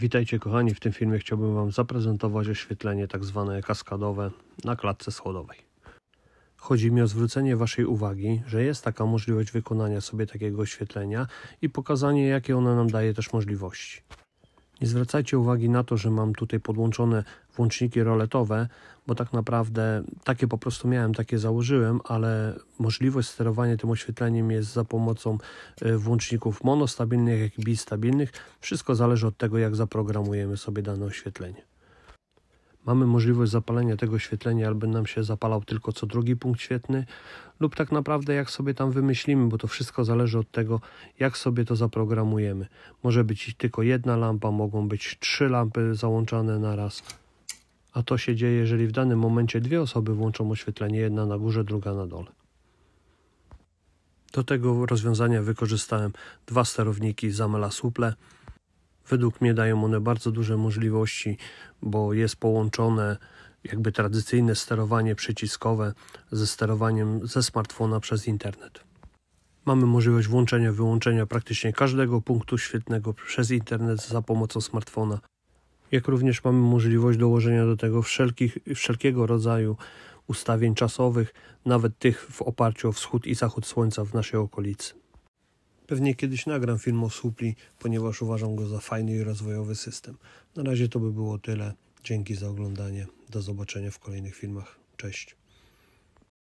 Witajcie kochani, w tym filmie chciałbym Wam zaprezentować oświetlenie tak zwane kaskadowe na klatce schodowej. Chodzi mi o zwrócenie Waszej uwagi, że jest taka możliwość wykonania sobie takiego oświetlenia i pokazanie jakie ono nam daje też możliwości. Nie zwracajcie uwagi na to, że mam tutaj podłączone włączniki roletowe, bo tak naprawdę takie po prostu miałem, takie założyłem, ale możliwość sterowania tym oświetleniem jest za pomocą e, włączników monostabilnych, jak i bistabilnych. Wszystko zależy od tego, jak zaprogramujemy sobie dane oświetlenie. Mamy możliwość zapalenia tego świetlenia, albo nam się zapalał tylko co drugi punkt świetny, lub tak naprawdę jak sobie tam wymyślimy, bo to wszystko zależy od tego, jak sobie to zaprogramujemy. Może być tylko jedna lampa, mogą być trzy lampy załączane na raz. A to się dzieje, jeżeli w danym momencie dwie osoby włączą oświetlenie, jedna na górze, druga na dole. Do tego rozwiązania wykorzystałem dwa sterowniki Zamela Suple Według mnie dają one bardzo duże możliwości, bo jest połączone jakby tradycyjne sterowanie przyciskowe ze sterowaniem ze smartfona przez internet. Mamy możliwość włączenia, wyłączenia praktycznie każdego punktu świetnego przez internet za pomocą smartfona. Jak również mamy możliwość dołożenia do tego wszelkich, wszelkiego rodzaju ustawień czasowych, nawet tych w oparciu o wschód i zachód słońca w naszej okolicy. Pewnie kiedyś nagram film o Supli, ponieważ uważam go za fajny i rozwojowy system. Na razie to by było tyle. Dzięki za oglądanie. Do zobaczenia w kolejnych filmach. Cześć.